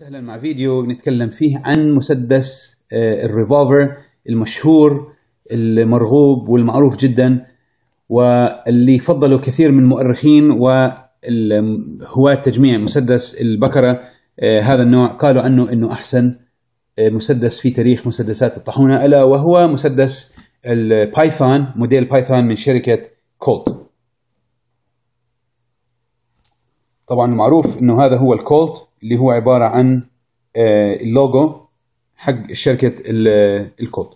اهلا مع فيديو بنتكلم فيه عن مسدس آه، الريفولفر المشهور المرغوب والمعروف جدا واللي فضله كثير من المؤرخين وهواة تجميع مسدس البكرة آه، هذا النوع قالوا عنه انه احسن آه، مسدس في تاريخ مسدسات الطاحونة الا وهو مسدس البايثون موديل بايثون من شركة كولت طبعا معروف انه هذا هو الكولت اللي هو عباره عن آه، اللوجو حق شركه آه، الكولت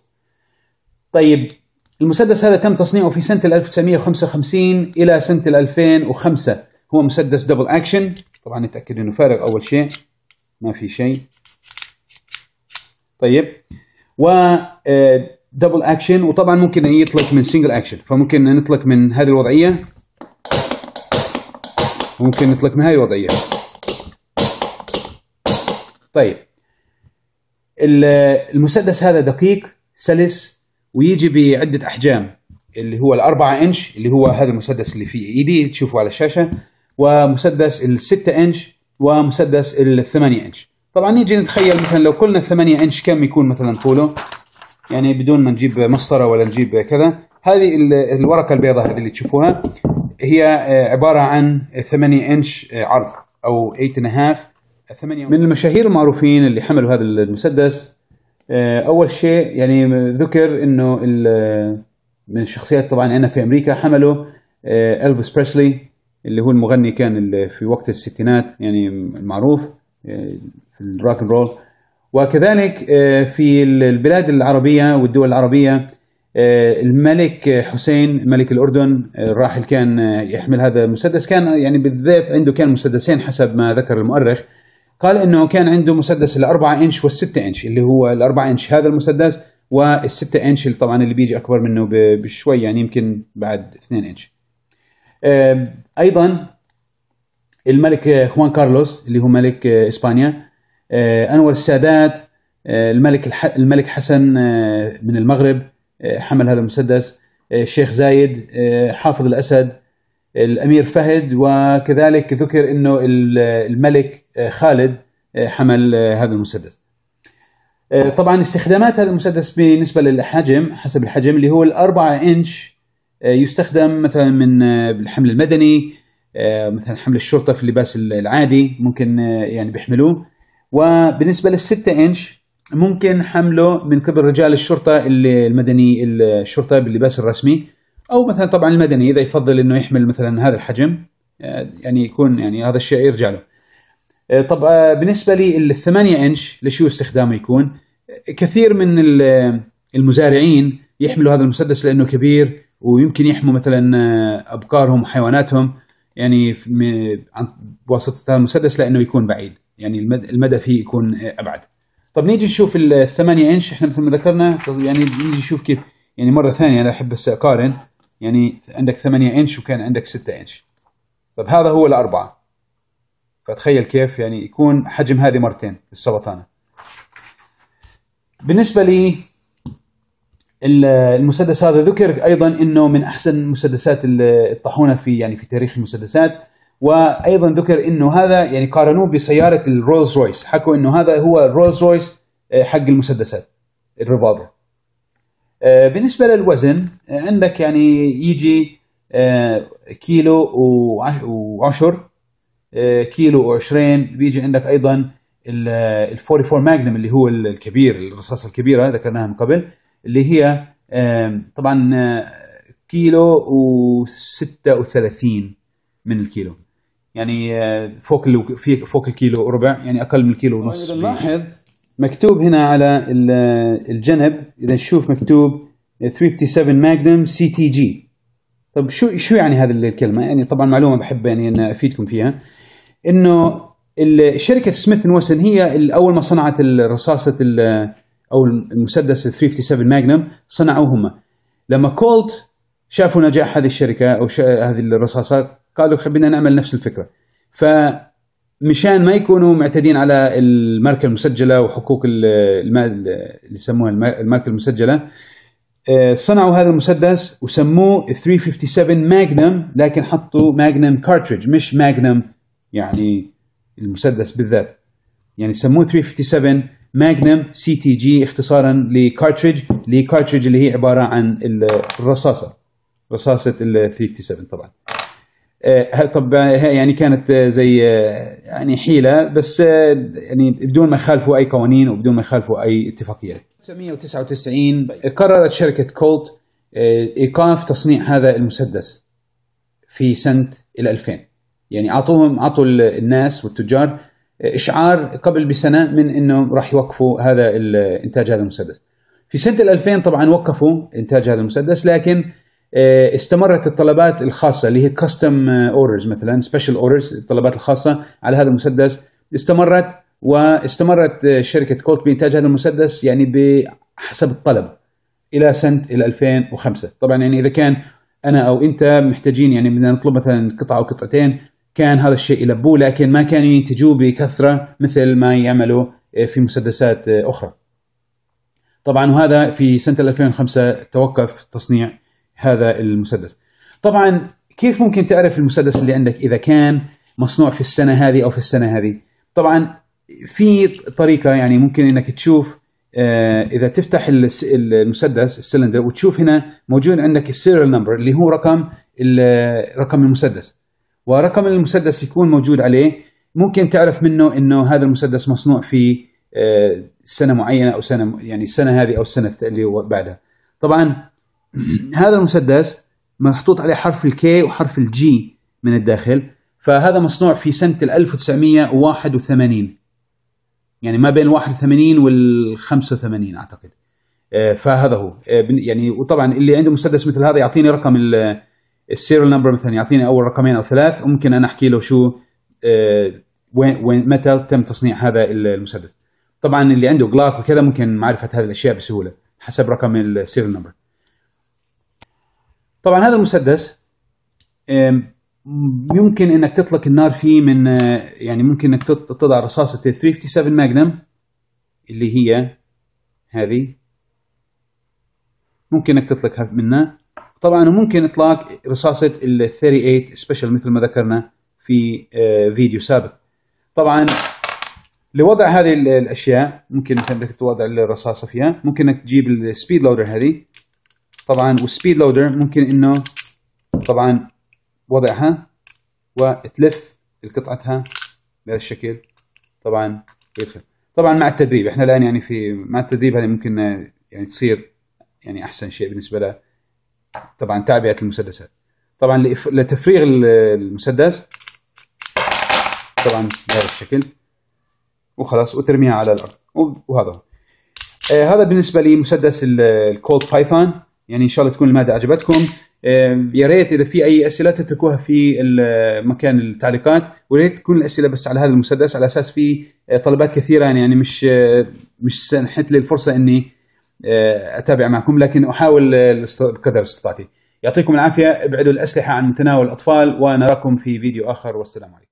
طيب المسدس هذا تم تصنيعه في سنه 1955 الى سنه 2005 هو مسدس دبل اكشن طبعا نتاكد انه فارغ اول شيء ما في شيء طيب و دبل آه، اكشن وطبعا ممكن يطلق من سنجل اكشن فممكن نطلق من هذه الوضعيه ممكن نطلق من هاي الوضعيه طيب المسدس هذا دقيق سلس ويجي بعده احجام اللي هو الأربعة انش اللي هو هذا المسدس اللي في ايدي تشوفه على الشاشه ومسدس ال6 انش ومسدس ال8 انش طبعا نيجي نتخيل مثلا لو قلنا 8 انش كم يكون مثلا طوله يعني بدون ما نجيب مسطره ولا نجيب كذا هذه الورقه البيضاء هذه اللي تشوفوها هي آه، عباره عن 8 انش آه، عرض او 8.5 8 آه، من المشاهير المعروفين اللي حملوا هذا المسدس اول شيء يعني ذكر انه من الشخصيات طبعا انا في امريكا حملوا الفيس بريسلي اللي هو المغني كان في وقت الستينات يعني المعروف في الروك رول وكذلك في البلاد العربيه والدول العربيه آه، الملك حسين ملك الاردن آه، الراحل كان آه، يحمل هذا المسدس كان يعني بالذات عنده كان مسدسين حسب ما ذكر المؤرخ قال انه كان عنده مسدس الأربعة انش والستة انش اللي هو الأربعة انش هذا المسدس والستة انش اللي طبعا اللي بيجي اكبر منه بشوي يعني يمكن بعد 2 انش ايضا الملك خوان كارلوس اللي هو ملك اسبانيا انور السادات الملك الملك حسن من المغرب آه، حمل هذا المسدس آه، الشيخ زايد آه، حافظ الاسد الامير فهد وكذلك ذكر انه الملك خالد حمل هذا المسدس. طبعا استخدامات هذا المسدس بالنسبه للحجم حسب الحجم اللي هو الأربعة انش يستخدم مثلا من بالحمل المدني مثلا حمل الشرطه في اللباس العادي ممكن يعني بيحملوه وبالنسبه للستة انش ممكن حمله من قبل رجال الشرطه اللي المدني الشرطه باللباس الرسمي او مثلا طبعا المدني اذا يفضل انه يحمل مثلا هذا الحجم آه، يعني يكون يعني هذا الشيء يرجع له. آه، طب آه، بالنسبه لي 8 انش لشو استخدامه يكون؟ كثير من المزارعين يحملوا هذا المسدس لانه كبير ويمكن يحموا مثلا ابقارهم وحيواناتهم يعني بواسطه هذا المسدس لانه يكون بعيد يعني المدى فيه يكون ابعد. طب نيجي نشوف ال 8 انش احنا مثل ما ذكرنا يعني نيجي نشوف كيف يعني مره ثانيه انا احب بس اقارن يعني عندك 8 انش وكان عندك 6 انش طب هذا هو الاربعه فتخيل كيف يعني يكون حجم هذه مرتين السبطانه بالنسبه لي المسدس هذا ذكر ايضا انه من احسن مسدسات الطاحونه في يعني في تاريخ المسدسات وايضا ذكر انه هذا يعني قارنوه بسياره الرولز رويس حكوا انه هذا هو الرولز رويس آه، حق المسدسات الريفولفر آه، بالنسبه للوزن آه، عندك يعني يجي كيلو وعشر كيلو وعشرين بيجي عندك ايضا ال 44 ماجنم اللي هو الكبير الرصاصه الكبيره ذكرناها من قبل اللي هي طبعا كيلو و36 من الكيلو يعني فوق آه، فوق الكيلو وربع يعني اقل من الكيلو ونص اذا نلاحظ مكتوب هنا على الجنب اذا نشوف مكتوب 357 ماجنم سي تي جي طب شو شو يعني هذه الكلمه يعني طبعا معلومه بحب يعني ان افيدكم فيها انه الشركه سميث وسن هي اول ما صنعت الرصاصه او المسدس 357 ماجنم صنعوه هم لما كولت شافوا نجاح هذه الشركه او هذه الرصاصات قالوا خلينا نعمل نفس الفكره فمشان ما يكونوا معتدين على الماركه المسجله وحقوق اللي يسموها الماركه المسجله آه، صنعوا هذا المسدس وسموه 357 ماجنم لكن حطوا ماجنم كارتريج مش ماجنم يعني المسدس بالذات يعني سموه 357 ماجنم سي تي جي اختصارا لكارتريج لكارتريج اللي هي عباره عن الرصاصه رصاصه ال 357 طبعا آه، هل طبعا آه، يعني كانت آه، زي يعني حيله بس يعني بدون ما يخالفوا اي قوانين وبدون ما يخالفوا اي اتفاقيات. 1999 طيب. قررت شركه كولت ايقاف تصنيع هذا المسدس في سنه ال 2000 يعني اعطوهم اعطوا الناس والتجار اشعار قبل بسنه من انهم راح يوقفوا هذا انتاج هذا المسدس. في سنه ال 2000 طبعا وقفوا انتاج هذا المسدس لكن آه، استمرت الطلبات الخاصه اللي هي كاستم اوردرز آه، مثلا سبيشال اوردرز الطلبات الخاصه على هذا المسدس استمرت واستمرت آه، شركه كولت بانتاج هذا المسدس يعني بحسب الطلب الى سنه الى 2005 طبعا يعني اذا كان انا او انت محتاجين يعني بدنا نطلب مثلا قطعه او قطعتين كان هذا الشيء يلبوه لكن ما كانوا ينتجوه بكثره مثل ما يعملوا في مسدسات اخرى. طبعا وهذا في سنه 2005 توقف تصنيع هذا المسدس طبعا كيف ممكن تعرف المسدس اللي عندك اذا كان مصنوع في السنه هذه او في السنه هذه طبعا في طريقه يعني ممكن انك تشوف آه، اذا تفتح المسدس السلندر وتشوف هنا موجود عندك السيريال نمبر اللي هو رقم رقم المسدس ورقم المسدس يكون موجود عليه ممكن تعرف منه انه هذا المسدس مصنوع في آه، سنه معينه او سنه يعني السنه هذه او السنه اللي بعدها طبعا هذا المسدس محطوط عليه حرف الكي وحرف الجي من الداخل فهذا مصنوع في سنة 1981 يعني ما بين 81 وال 85 أعتقد آه، فهذا هو آه، يعني وطبعا اللي عنده مسدس مثل هذا يعطيني رقم السيريال نمبر مثلا يعطيني اول رقمين او ثلاث ممكن انا احكي له شو آه، وين وين متى تم تصنيع هذا المسدس طبعا اللي عنده جلاك وكذا ممكن معرفه هذه الاشياء بسهوله حسب رقم السيريال نمبر طبعا هذا المسدس يمكن انك تطلق النار فيه من يعني ممكن انك تضع رصاصه 357 ماجنم اللي هي هذه ممكن انك تطلقها منها طبعا وممكن اطلاق رصاصه ال 38 سبيشال مثل ما ذكرنا في آه، فيديو سابق طبعا لوضع هذه الاشياء ممكن انك توضع الرصاصه فيها ممكن انك تجيب السبيد لودر هذه طبعا والسبيد لودر ممكن انه طبعا وضعها وتلف قطعتها بهذا الشكل طبعا ويدخل طبعا مع التدريب احنا الان يعني في مع التدريب هذه ممكن يعني تصير يعني احسن شيء بالنسبه له طبعا تعبئه المسدسات طبعا لتفريغ المسدس طبعا بهذا الشكل وخلاص وترميها على الارض وهذا هو. آه هذا بالنسبه لمسدس الكولد بايثون يعني ان شاء الله تكون الماده عجبتكم يا ريت اذا في اي اسئله تتركوها في مكان التعليقات ويا ريت تكون الاسئله بس على هذا المسدس على اساس في آه، طلبات كثيره يعني مش آه، مش سنحت لي الفرصه اني آه، اتابع معكم لكن احاول بقدر استطاعتي يعطيكم العافيه ابعدوا الاسلحه عن متناول الاطفال ونراكم في فيديو اخر والسلام عليكم